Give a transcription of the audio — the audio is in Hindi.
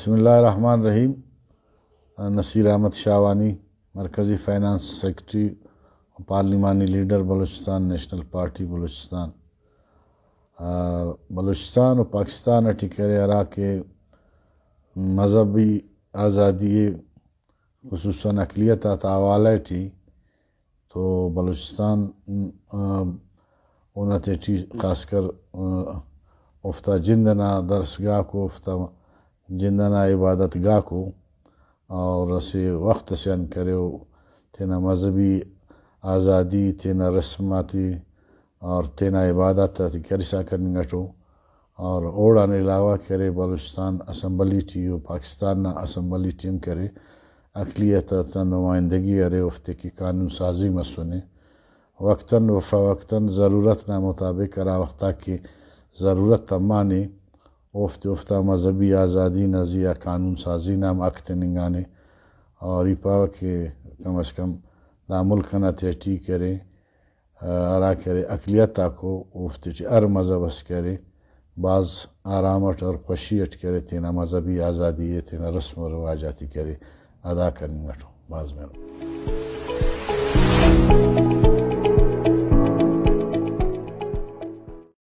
बसमिल्ल रहीम नसीर अहमद शाहवानी मरकज़ी फाइनेंस सेक्रटरी पार्लिमानी लीडर बलूचिस्तान नेशनल पार्टी बलूचिस्तान बलूचिस्तान और पाकिस्तान अटिकर अरा के मजहबी आज़ादी खसूस अकलीत तवाल थी तो बलूचिस्तान उन्हें खासकर उफ्ता जिंदना दरसगाह को उफ्ता जिंदना इबादत गाह को और रसे वक्त से अन करो तेना मजहबी आज़ादी तेना रस्माती और तेना इबादत करिसा करन गटो और ओड़ान अलावा करे बलूचिस्तान असम्बली टियो पाकिस्तान ना असम्बली टीम करे اقلیت تا نمائندگی اره افته که قانون سازی مسونه وقتاً و فوقتاً ضرورت نه مطابق را وقتا که ضرورت تمانی ओफ्त ओफ्ता मजहबी आज़ादी नज़िया कानून साजी नाम अख्त निगाने और इपा के कम अज़ कम नामुल खना तेटी करे आरा करे अकलियता को ओफ्त अर मजहब अस करे बाज़ अट और खुशी अट करे तेना मजहबी आज़ादी तेना रस्म व रवाजाती करे अदा करनी अटो बाज़ में